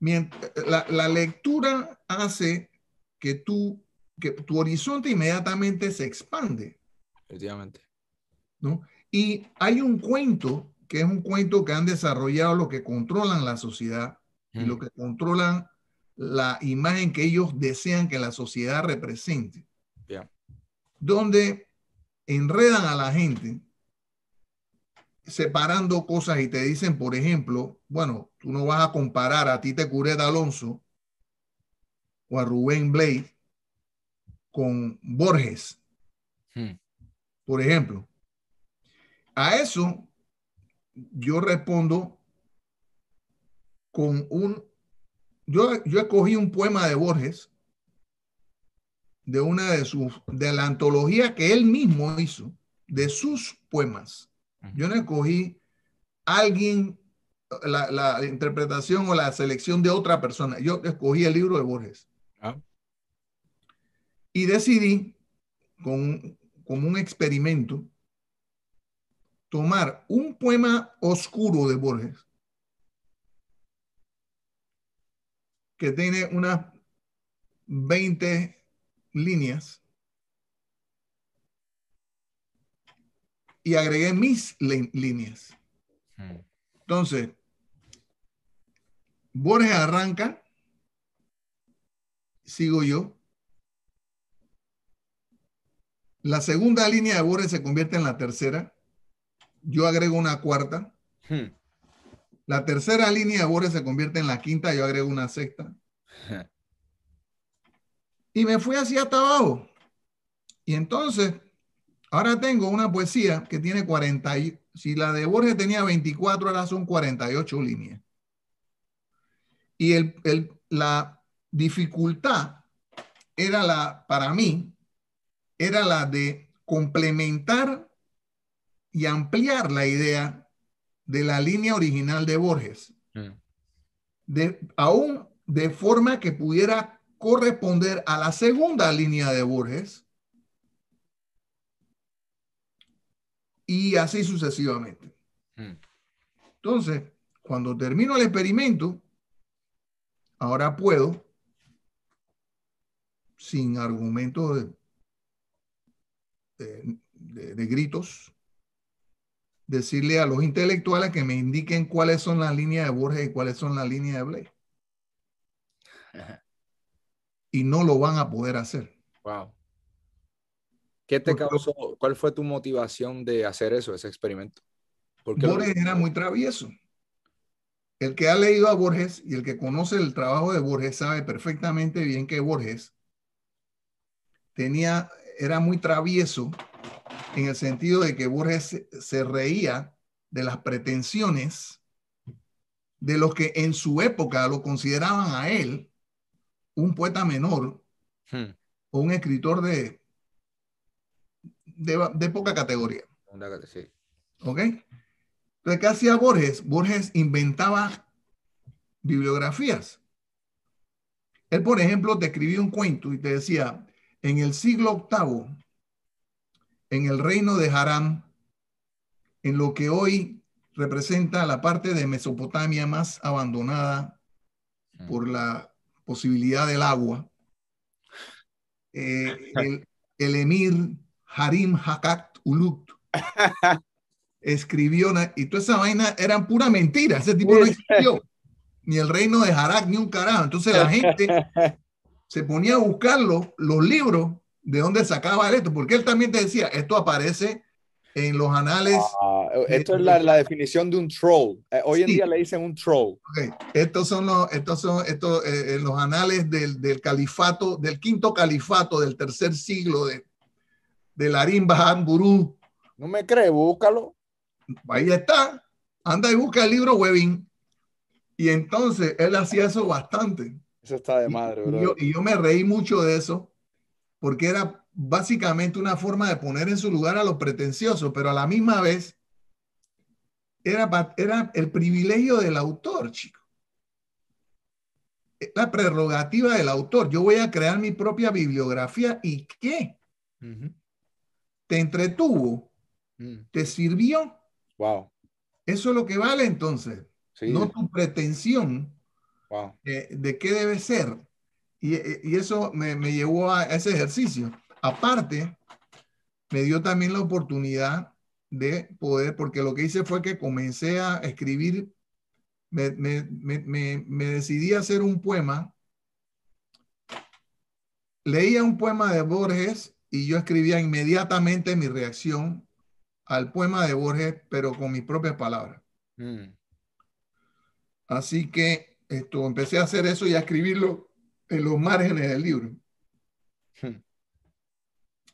la, lectura hace que tú que tu horizonte inmediatamente se expande. Efectivamente. ¿no? Y hay un cuento que es un cuento que han desarrollado lo que controlan la sociedad y lo mm. que controlan la imagen que ellos desean que la sociedad represente. Donde enredan a la gente separando cosas y te dicen, por ejemplo, bueno, tú no vas a comparar a Tite Curet Alonso o a Rubén Blade con Borges, mm. por ejemplo. A eso yo respondo con un... Yo, escogí un poema de Borges, de una de sus, de la antología que él mismo hizo, de sus poemas. Yo no escogí alguien, la, interpretación o la selección de otra persona. Yo escogí el libro de Borges. Ah. Y decidí, con, con un experimento, tomar un poema oscuro de Borges, que tiene unas 20 líneas, y agregué mis líneas. Hmm. Entonces, Borges arranca, sigo yo. La segunda línea de Borges se convierte en la tercera yo agrego una cuarta. Hmm. La tercera línea de Borges se convierte en la quinta, yo agrego una sexta. Hmm. y me fui así hasta abajo. Y entonces, ahora tengo una poesía que tiene 40, si la de Borges tenía 24, ahora son 48 líneas. Y la dificultad era la, para mí, era la de complementar y ampliar la idea de la línea original de Borges, mm. de, aún de forma que pudiera corresponder a la segunda línea de Borges, y así sucesivamente. Mm. Entonces, cuando termino el experimento, ahora puedo, sin argumentos de, de, de gritos, decirle a los intelectuales que me indiquen cuáles son las líneas de Borges y cuáles son las líneas de Blake. Y no lo van a poder hacer. Wow. ¿Qué te causó? ¿Cuál fue tu motivación de hacer eso, ese experimento? Borges era muy travieso. El que ha leído a Borges y el que conoce el trabajo de Borges sabe perfectamente bien que Borges tenía, era muy travieso en el sentido de que Borges se reía de las pretensiones de los que en su época lo consideraban a él un poeta menor hmm. o un escritor de, de, poca categoría. ¿Ok? Entonces, ¿qué hacía Borges? Borges inventaba bibliografías. Él, por ejemplo, te escribía un cuento y te decía, en el siglo VIII, en el reino de Haram, en lo que hoy representa la parte de Mesopotamia más abandonada mm. por la posibilidad del agua. Eh, el, emir Harim Hakat Ulut escribió, y toda esa vaina eran pura mentira, ese tipo no escribió, ni el reino de Harak, ni un carajo. Entonces la gente se ponía a buscarlo, los libros de dónde sacaba esto, porque él también te decía, esto aparece en los anales. Ah, esto es la, definición de un troll. Eh, hoy en día le dicen un troll. Estos son los, estos son estos, eh, los anales del, califato, del quinto califato del tercer siglo de, de Larín Bajan Burú. No me crees, búscalo. Ahí está. Anda y busca el libro Webin. Y entonces él hacía eso bastante. Eso está de madre, y yo me reí mucho de eso porque era básicamente una forma de poner en su lugar a los pretenciosos, pero a la misma vez era, era el privilegio del autor, chico. La prerrogativa del autor. Yo voy a crear mi propia bibliografía y qué. Te entretuvo, mm. te sirvió. Wow. Eso es lo que vale entonces, no tu pretensión eh, de qué debe ser. Eh, y, eso me, llevó a ese ejercicio. Aparte, me dio también la oportunidad de poder, porque lo que hice fue que comencé a escribir, me, me, decidí a hacer un poema. Leía un poema de Borges y yo escribía inmediatamente mi reacción al poema de Borges, pero con mis propias palabras. Mm. Así que esto, empecé a hacer eso y a escribirlo en los márgenes del libro. Hmm.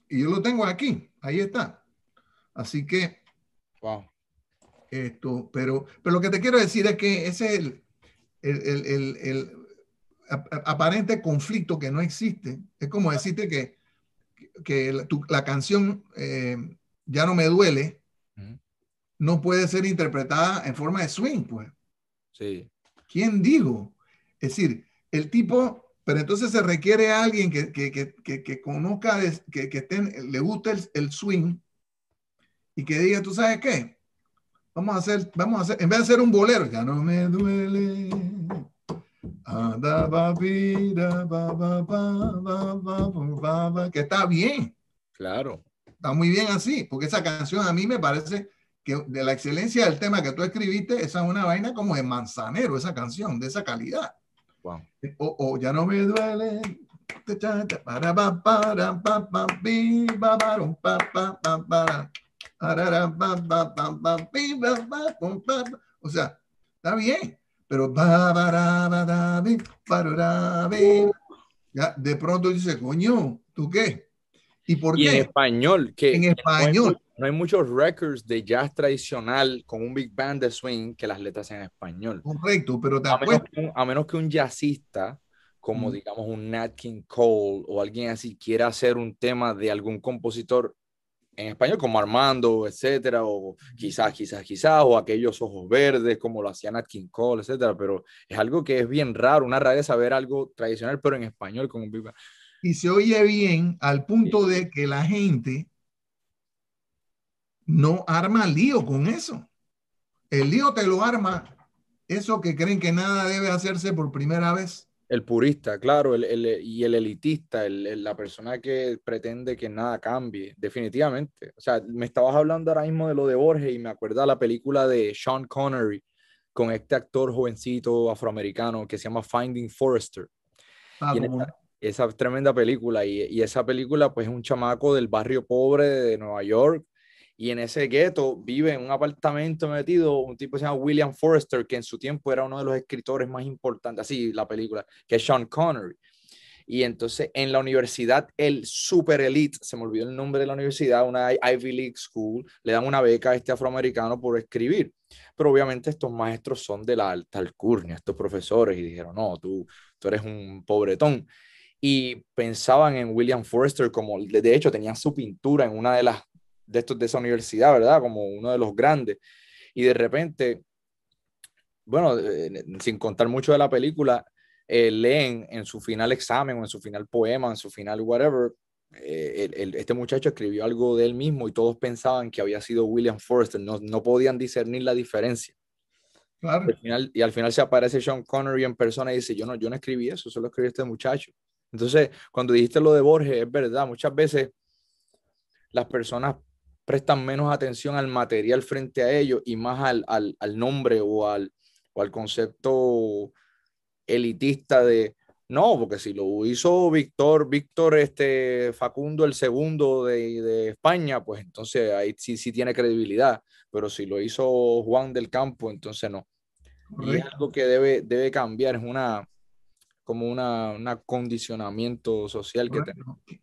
Y yo lo tengo aquí, ahí está. Así que, wow. esto, pero, pero lo que te quiero decir es que ese es el, aparente conflicto que no existe. Es como decirte que, la, canción eh, Ya no me duele hmm. no puede ser interpretada en forma de swing, pues. Sí. ¿Quién digo? Es decir, el tipo pero entonces se requiere a alguien que, que, que, que conozca, que, estén, le guste el, swing y que diga, ¿tú sabes qué? Vamos a hacer, vamos a hacer, en vez de hacer un bolero, ya no me duele. Que está bien. Claro. Está muy bien así, porque esa canción a mí me parece que de la excelencia del tema que tú escribiste, esa es una vaina como de manzanero, esa canción, de esa calidad o oh, oh, ya no me duele te pa pa pa pa pa pa pa pa pa pa pa pa pa pa o sea está bien pero pa pa pa pa pa pa pa de pronto dice coño tú qué y por qué en español que en español no hay muchos records de jazz tradicional con un big band de swing que las letras sean en español. Correcto, pero te a menos, que un, a jazzista, como digamos un Nat King Cole o alguien así, quiera hacer un tema de algún compositor en español, como Armando, etcétera, o quizás, quizás, quizás, o aquellos ojos verdes, como lo hacía Nat King Cole, etcétera, pero es algo que es bien raro, una rareza ver algo tradicional, pero en español, con un big band. Y se oye bien al punto de que la gente no arma lío con eso. El lío te lo arma eso que creen que nada debe hacerse por primera vez. El purista, claro, y el elitista, la persona que pretende que nada cambie, definitivamente. O sea, me estabas hablando ahora mismo de lo de Borges y me acuerda la película de Sean Connery con este actor jovencito afroamericano que se llama Finding Forrester. Ah, esa, tremenda película, y, y esa película pues es un chamaco del barrio pobre de Nueva York y en ese gueto vive en un apartamento metido un tipo que llama William Forrester, que en su tiempo era uno de los escritores más importantes, así la película, que es Sean Connery. Y entonces en la universidad, el super elite, se me olvidó el nombre de la universidad, una Ivy League School, le dan una beca a este afroamericano por escribir. Pero obviamente estos maestros son de la alta alcurnia, estos profesores, y dijeron, no, tú, tú eres un pobretón. Y pensaban en William Forrester como, de hecho, tenía su pintura en una de las de, estos, de esa universidad, ¿verdad? Como uno de los grandes. Y de repente, bueno, eh, sin contar mucho de la película, eh, leen en su final examen o en su final poema, en su final whatever, eh, este muchacho escribió algo de él mismo y todos pensaban que había sido William Forrester, no, no podían discernir la diferencia. Claro. final, y al final se aparece Sean Connery en persona y dice, yo no, yo no escribí eso, solo escribió este muchacho. Entonces, cuando dijiste lo de Borges, es verdad, muchas veces las personas prestan menos atención al material frente a ellos y más al, nombre o al, o al concepto elitista de, no, porque si lo hizo Víctor, Víctor este, Facundo el segundo de, España, pues entonces ahí sí, sí tiene credibilidad, pero si lo hizo Juan del Campo, entonces no. Y es algo que debe, debe cambiar, es una, como una, un condicionamiento social que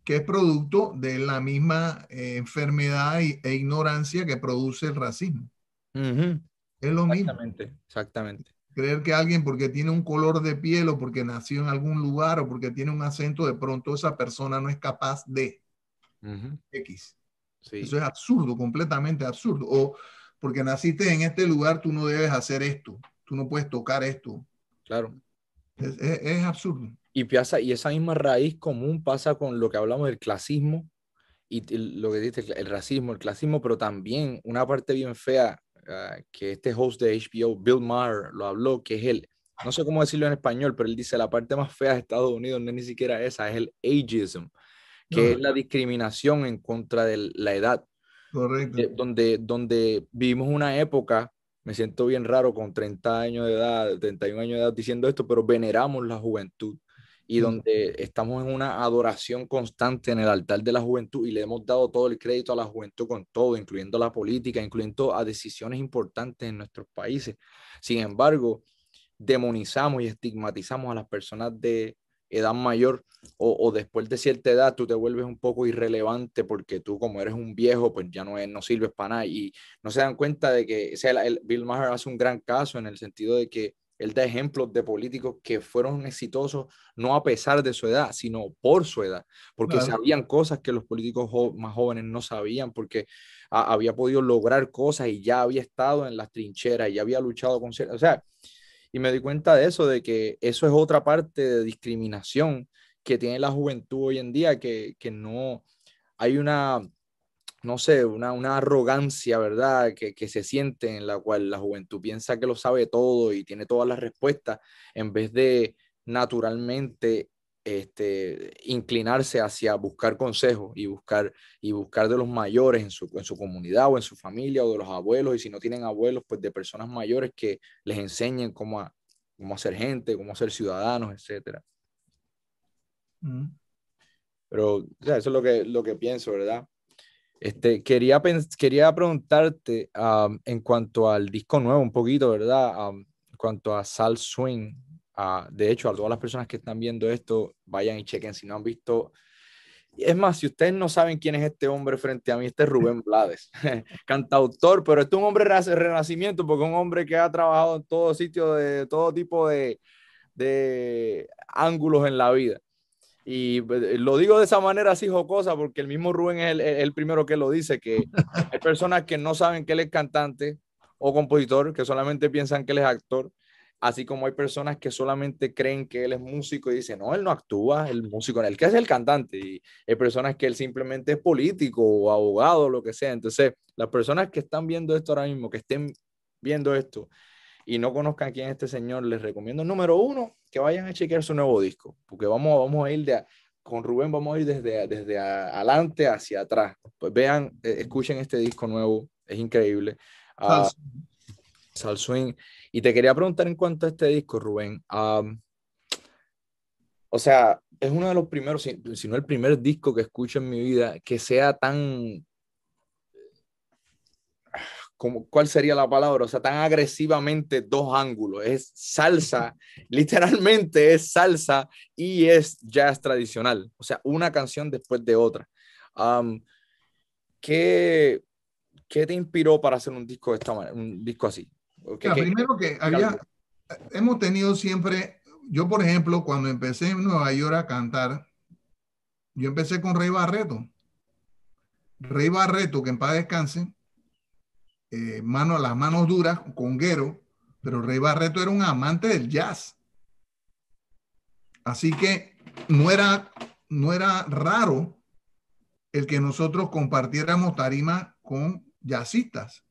Que es producto de la misma eh, enfermedad e ignorancia que produce el racismo. Es lo mismo. Exactamente. Creer que alguien porque tiene un color de piel o porque nació en algún lugar o porque tiene un acento, de pronto esa persona no es capaz de X. Eso es absurdo, completamente absurdo. O porque naciste en este lugar, tú no debes hacer esto, tú no puedes tocar esto. Claro. Es, absurdo. Y, piensa, y esa misma raíz común pasa con lo que hablamos del clasismo y lo que dices, el, racismo, el clasismo, pero también una parte bien fea ah, que este host de HBO, Bill Maher, lo habló, que es el, no sé cómo decirlo en español, pero él dice la parte más fea de Estados Unidos no es ni siquiera esa, es el ageism, que es la discriminación en contra de la edad. Correcto. Eh, donde, donde vivimos una época me siento bien raro con 30 años de edad, 31 años de edad diciendo esto, pero veneramos la juventud y mm. donde estamos en una adoración constante en el altar de la juventud y le hemos dado todo el crédito a la juventud con todo, incluyendo la política, incluyendo a decisiones importantes en nuestros países. Sin embargo, demonizamos y estigmatizamos a las personas de edad mayor o, después de cierta edad tú te vuelves un poco irrelevante porque tú como eres un viejo pues ya no, es, no sirves para nada y no se dan cuenta de que o sea, el, Bill Maher hace un gran caso en el sentido de que él da ejemplos de políticos que fueron exitosos no a pesar de su edad, sino por su edad, porque sabían cosas que los políticos más jóvenes no sabían, porque había podido lograr cosas y ya había estado en las trincheras, y ya había luchado con... O sea, y me di cuenta de eso, de que eso es otra parte de discriminación que tiene la juventud hoy en día, que, no hay una, no sé, una, una arrogancia, ¿verdad? Que, que, se siente en la cual la juventud piensa que lo sabe todo y tiene todas las respuestas, en vez de naturalmente este, inclinarse hacia buscar consejos y buscar, y buscar de los mayores en su, en su comunidad o en su familia o de los abuelos, y si no tienen abuelos, pues de personas mayores que les enseñen cómo, a, cómo hacer gente, cómo ser ciudadanos, etc. Mm. Pero eso es lo que, lo que pienso, ¿verdad? Este, quería, quería preguntarte en cuanto al disco nuevo, un poquito, ¿verdad? en cuanto a Sal Swing, Ah, de hecho, a todas las personas que están viendo esto, vayan y chequen si no han visto. Es más, si ustedes no saben quién es este hombre frente a mí, este es Rubén Blades, cantautor, pero este es un hombre renacimiento, porque es un hombre que ha trabajado en todo sitio, de todo tipo de, ángulos en la vida. Y pues, lo digo de esa manera así jocosa, porque el mismo Rubén es el, el, primero que lo dice, que hay personas que no saben que él es cantante o compositor, que solamente piensan que él es actor, Así como hay personas que solamente creen que él es músico y dicen, no, él no actúa, el músico, en el que es el cantante. Y hay personas que él simplemente es político o abogado, lo que sea. Entonces, las personas que están viendo esto ahora mismo, que estén viendo esto y no conozcan quién es este señor, les recomiendo, número uno, que vayan a chequear su nuevo disco, porque vamos, vamos a ir de, con Rubén, vamos a ir desde, desde adelante hacia atrás. Pues vean, eh, escuchen este disco nuevo, es increíble. Ah, ah, Sal Y te quería preguntar en cuanto a este disco, Rubén. o sea, es uno de los primeros, si, no el primer disco que escucho en mi vida que sea tan... Como, ¿Cuál sería la palabra? O sea, tan agresivamente dos ángulos. Es salsa, literalmente es salsa y es jazz tradicional. O sea, una canción después de otra. ¿qué, ¿Qué te inspiró para hacer un disco, de esta manera, un disco así? primero que había, hemos tenido siempre, yo por ejemplo, cuando empecé en Nueva York a cantar, yo empecé con Rey Barreto. Rey Barreto, que en paz descanse, eh, mano a las manos duras, conguero, pero Rey Barreto era un amante del jazz. Así que no era, no era raro el que nosotros compartiéramos tarima con jazzistas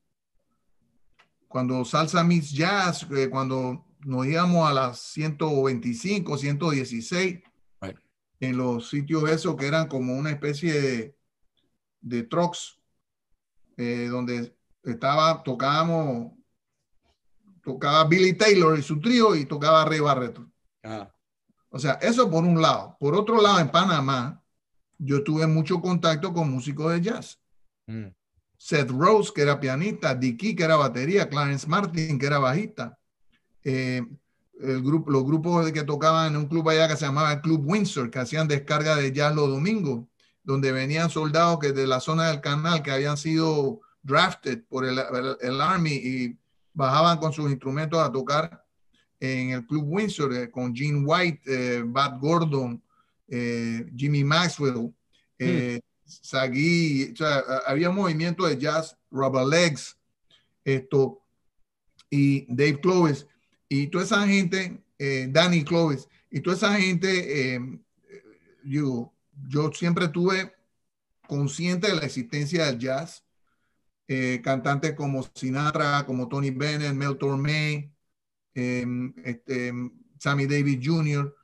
cuando salsa mix jazz, eh, cuando nos íbamos a las 125, 116, en los sitios esos que eran como una especie de, trucks, eh, donde estaba, tocábamos, tocaba Billy Taylor y su trío y tocaba Ray Barretto. O sea, eso por un lado. Por otro lado, en Panamá, yo tuve mucho contacto con músicos de jazz. Mm. Seth Rose, que era pianista, Dicky, que era batería, Clarence Martin, que era bajista. Eh, el grupo, los grupos que tocaban en un club allá que se llamaba el Club Windsor, que hacían descarga de jazz los domingos, donde venían soldados que de la zona del canal que habían sido drafted por el, Army y bajaban con sus instrumentos a tocar en el Club Windsor eh, con Gene White, eh, Bad Gordon, Jimmy Maxwell, hmm. Sagui, había movimiento de jazz, Rubber Legs, esto, y Dave Clovis, y toda esa gente, eh, Danny Clovis, y toda esa gente, eh, yo, siempre tuve consciente de la existencia del jazz, eh, cantantes como Sinatra, como Tony Bennett, Mel Tormé, em, este, Sammy Davis Jr.,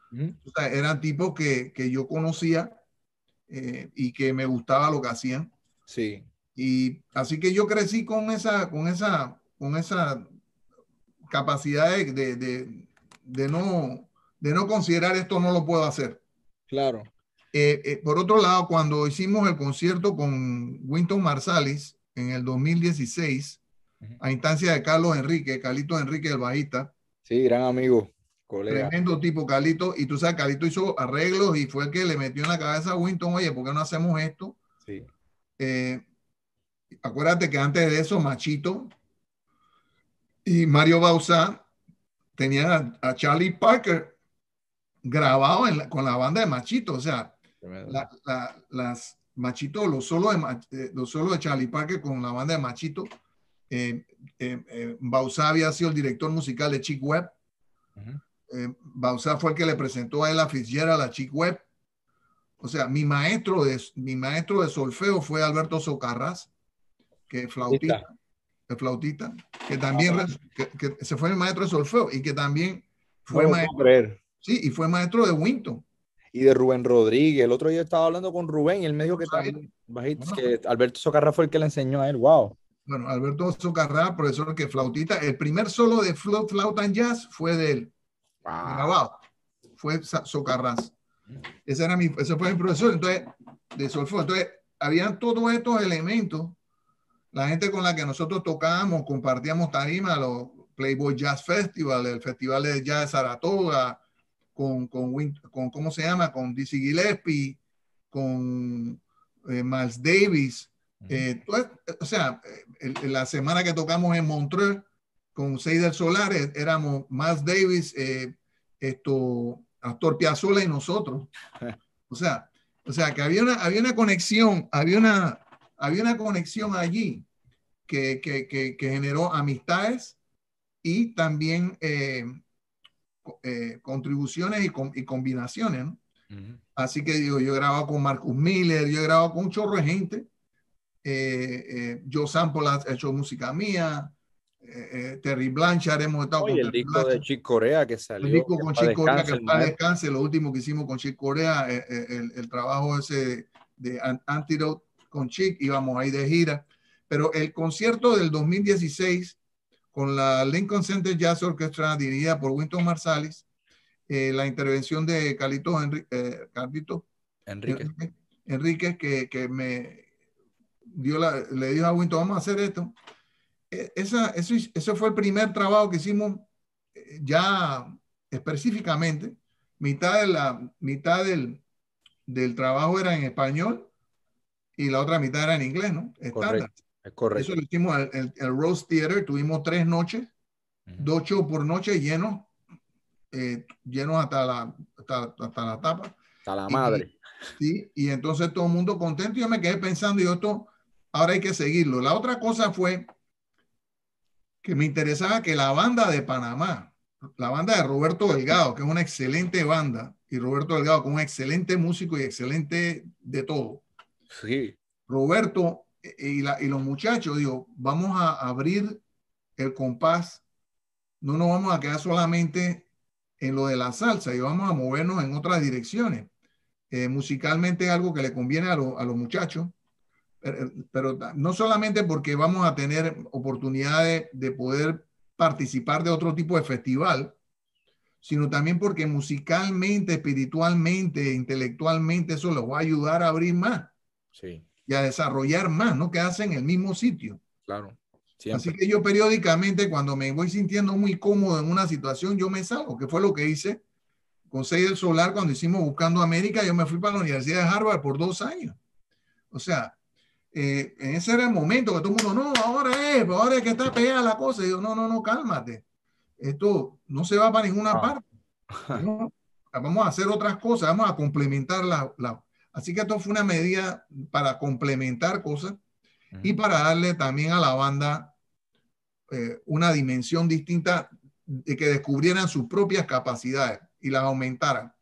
eran tipos que, que yo conocía eh, y que me gustaba lo que hacían. Sí. Y así que yo crecí con esa, con esa, con esa capacidad de, no, de no considerar esto no lo puedo hacer. Claro. Eh, eh, por otro lado, cuando hicimos el concierto con Winton Marsalis en el 2016, a instancia de Carlos Enrique, Calito Enrique, el bajista. Sí, gran amigo. Tremendo tipo, Carlito. Y tú sabes, Carlito hizo arreglos y fue el que le metió en la cabeza a Winton, oye, ¿por qué no hacemos esto? Sí. Eh, acuérdate que antes de eso, Machito y Mario Bausá tenían a, Charlie Parker grabado con la banda de Machito. O sea, las Machito, los solos de, eh, los de Charlie Parker con la banda de Machito. Eh, eh había sido el director musical de Chick Webb. ajá, eh, fue el que le presentó a él a Fitzgerald, a Chick Web O sea, mi maestro de, mi maestro de solfeo fue Alberto Socarras que es flautista, que también que, se fue el maestro de solfeo y que también fue maestro. Sí, maestro de Winton. Y de Rubén Rodríguez. El otro día estaba hablando con Rubén y él me dijo que, también, que Alberto socarra fue el que le enseñó a él. ¡Wow! Bueno, Alberto Socarrás, profesor que flautita. el primer solo de flauta en jazz fue de él. Fue socarras Ese, era mi, fue mi profesor entonces, de solfeo. Entonces, habían todos estos elementos. La gente con la que nosotros tocábamos, compartíamos tarima, los Playboy Jazz Festival, el Festival de Jazz de Saratoga, con, con, con ¿cómo se llama? Con Dizzy Gillespie, con eh, Miles Davis. Eh, o sea, eh, la semana que tocamos en Montreux, con Seidel Solares, eh, éramos más Davis, eh, esto, Astor Piazzolla y nosotros. O sea, o sea que había una, había una conexión, había una, había una conexión allí que, generó amistades y también eh, eh, contribuciones y, combinaciones. Así que digo, yo he con Marcus Miller, yo he con un chorro de gente. Eh, eh, yo he hecho música mía, eh, eh, Terry Blanchard, hemos estado con disco de Chick Corea que salió. El disco descanse, lo último que hicimos con Chick Corea, eh, el, trabajo ese de Antidote con Chick, íbamos ahí de gira. Pero el concierto del 2016 con la Lincoln Center Jazz Orchestra dirigida por Winton Marsalis, la intervención de Carlito, Enrique. Enrique, que, que, me dio la, le dijo a Winton, vamos a hacer esto. E-, esa, eso, eso, fue el primer trabajo que hicimos eh, ya específicamente. Mitad, de la, mitad del, del trabajo era en español y la otra mitad era en inglés, ¿no? Correcto, Eso lo hicimos el, el, Rose Theater, tuvimos tres noches, dos shows por noche llenos, eh, llenos hasta la, hasta, hasta la tapa. Hasta la madre. Y, sí, y entonces todo el mundo contento. Yo me quedé pensando, y esto ahora hay que seguirlo. La otra cosa fue que me interesaba que la banda de Panamá, la banda de Roberto Delgado, que es una excelente banda, y Roberto Delgado, con un excelente músico y excelente de todo. Sí. Roberto eh, y, los muchachos, digo, vamos a abrir el compás, no nos vamos a quedar solamente en lo de la salsa y vamos a movernos en otras direcciones. Eh, musicalmente algo que le conviene a los muchachos eh, pero no solamente porque vamos a tener oportunidades de poder participar de otro tipo de festival, sino también porque musicalmente, espiritualmente, intelectualmente, eso los va a ayudar a abrir más y a desarrollar más, no quedarse en el mismo sitio. Claro. Así que yo periódicamente, cuando me voy sintiendo muy cómodo en una situación, yo me salgo, que fue lo que hice con Seis del Solar cuando hicimos Buscando América, yo me fui para la Universidad de Harvard por dos años. O sea, eh, en ese era el momento que todo el mundo, no, ahora es, ahora es que está pegada la cosa. Y yo, no, no, no, cálmate. Esto no se va para ninguna ah. parte. vamos a hacer otras cosas, vamos a complementar la, Así que esto fue una medida para complementar cosas y para darle también a la banda eh, una dimensión distinta de que descubrieran sus propias capacidades y las aumentaran.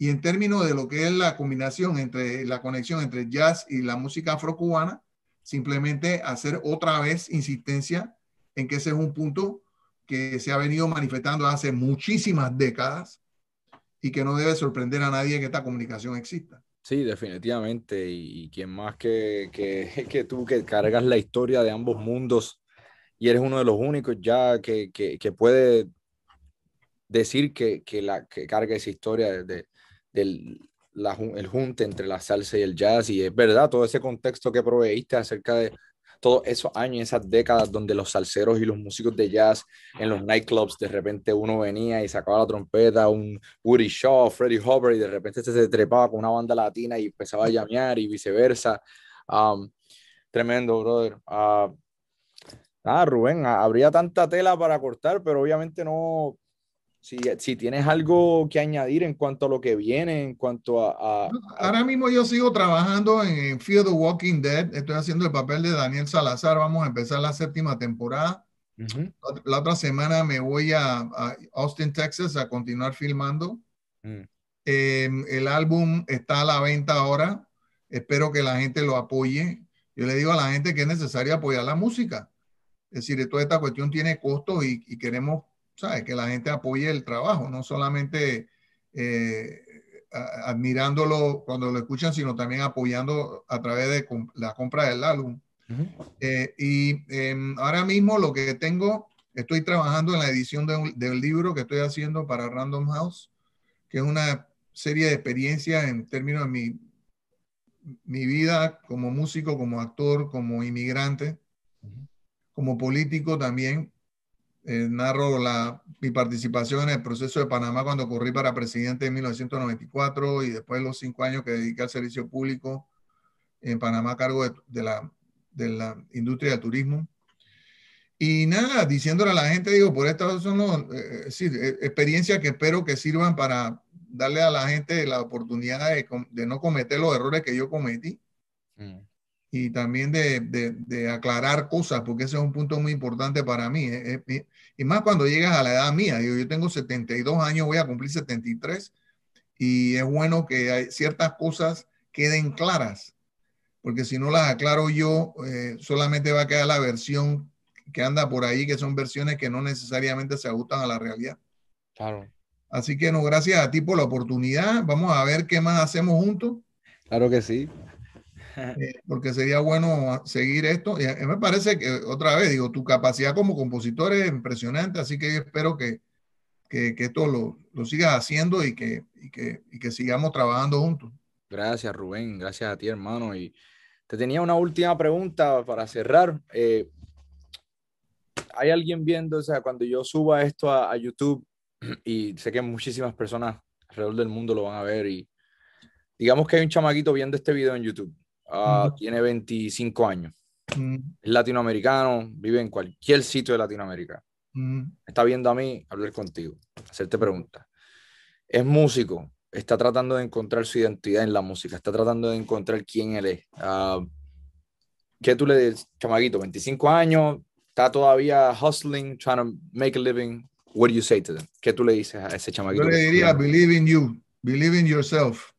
Y en términos de lo que es la combinación entre la conexión entre jazz y la música afrocubana, simplemente hacer otra vez insistencia en que ese es un punto que se ha venido manifestando hace muchísimas décadas y que no debe sorprender a nadie que esta comunicación exista. Sí, definitivamente. Y, quien más que, que, que, tú que cargas la historia de ambos mundos y eres uno de los únicos ya que, que puede decir que, la, que carga esa historia de, del el junte entre la salsa y el jazz. Y es verdad, todo ese contexto que proveíste acerca de todos esos años, esas décadas donde los salseros y los músicos de jazz en los nightclubs, de repente uno venía y sacaba la trompeta, un Woody Shaw, Freddie Hubbard, y de repente este se trepaba con una banda latina y empezaba a llamear y viceversa. Um, tremendo, brother. Ah, Rubén, habría tanta tela para cortar, pero obviamente no, si, tienes algo que añadir en cuanto a lo que viene, en cuanto a... Ahora mismo yo sigo trabajando en Fear the Walking Dead. Estoy haciendo el papel de Daniel Salazar. Vamos a empezar la séptima temporada. la, otra semana me voy a, Austin, Texas, a continuar filmando. Mm. Em, el álbum está a la venta ahora. Espero que la gente lo apoye. Yo le digo a la gente que es necesario apoyar la música. Es decir, toda esta cuestión tiene costos y queremos ¿sabes? Que la gente apoye el trabajo, no solamente eh, admirándolo cuando lo escuchan, sino también apoyando a través de la compra del álbum. Eh, y em, ahora mismo lo que tengo, estoy trabajando en la edición del libro que estoy haciendo para Random House, que es una serie de experiencias en términos de mi, mi vida como músico, como actor, como inmigrante, como político también, eh, narro la, mi participación en el proceso de Panamá cuando corrí para presidente en 1994 y después los cinco años que dediqué al servicio público en Panamá a cargo de, la, de la, industria del turismo. Y nada, diciéndole a la gente, digo, por estas son eh, eh, experiencias que espero que sirvan para darle a la gente la oportunidad de, no cometer los errores que yo cometí. Mm. y también de, aclarar cosas, porque ese es un punto muy importante para mí. Y más cuando llegas a la edad mía, yo, yo tengo 72 años, voy a cumplir 73, y es bueno que ciertas cosas queden claras, porque si no las aclaro yo, eh, solamente va a quedar la versión que anda por ahí, que son versiones que no necesariamente se ajustan a la realidad. Claro. Así que no, gracias a ti por la oportunidad. Vamos a ver qué más hacemos juntos. Claro que sí. Eh, porque sería bueno seguir esto. Y me parece que, otra vez, digo, tu capacidad como compositor es impresionante, así que espero que, que, esto lo, lo, sigas haciendo y que, y que, y que sigamos trabajando juntos. Gracias, Rubén. Gracias a ti, hermano. Y te tenía una última pregunta para cerrar. Eh, ¿Hay alguien viendo, o sea, cuando yo suba esto a, YouTube, y sé que muchísimas personas alrededor del mundo lo van a ver, y digamos que hay un chamaquito viendo este video en YouTube, Ah, tiene 25 años. Mm. Es latinoamericano, vive en cualquier sitio de Latinoamérica. Mm. Está viendo a mí hablar contigo, hacerte preguntas. Es músico, está tratando de encontrar su identidad en la música, está tratando de encontrar quién él es. Ah, ¿Qué tú le dices, chamaguito? 25 años, está todavía hustling, trying to make a living. What do you say to them? ¿Qué tú le dices a ese chamaguito? Yo le diría, believe in you, believe in yourself,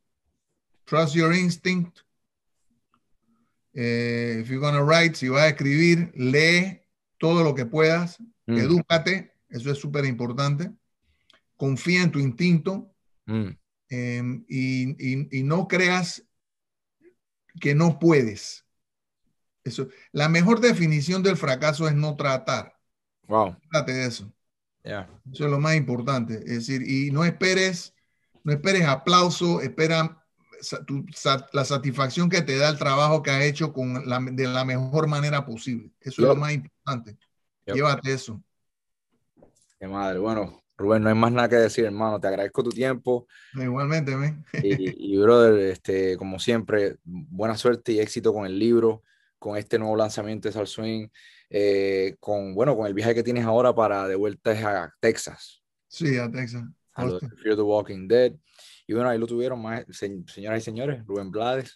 trust your instinct, eh, if you're write, si vas a escribir, lee todo lo que puedas, mm. educate, eso es súper importante. Confía en tu instinto mm. em, y, no creas que no puedes. Eso, la mejor definición del fracaso es no tratar. Wow. Trate de eso. Eso es lo más importante. Es decir, y no esperes, no esperes aplauso, espera la satisfacción que te da el trabajo que has hecho con de la mejor manera posible. Eso es lo más importante. Llévate eso. Qué madre. Bueno, Rubén, no hay más nada que decir, hermano. Te agradezco tu tiempo. Igualmente, y, brother, este, como siempre, buena suerte y éxito con el libro, con este nuevo lanzamiento de Salswing, Swing, eh, con, bueno, con el viaje que tienes ahora para de vuelta a Texas. Sí, a Texas. Fear the Walking Dead. Y bueno, ahí lo tuvieron, más, señoras y señores, Rubén Blades,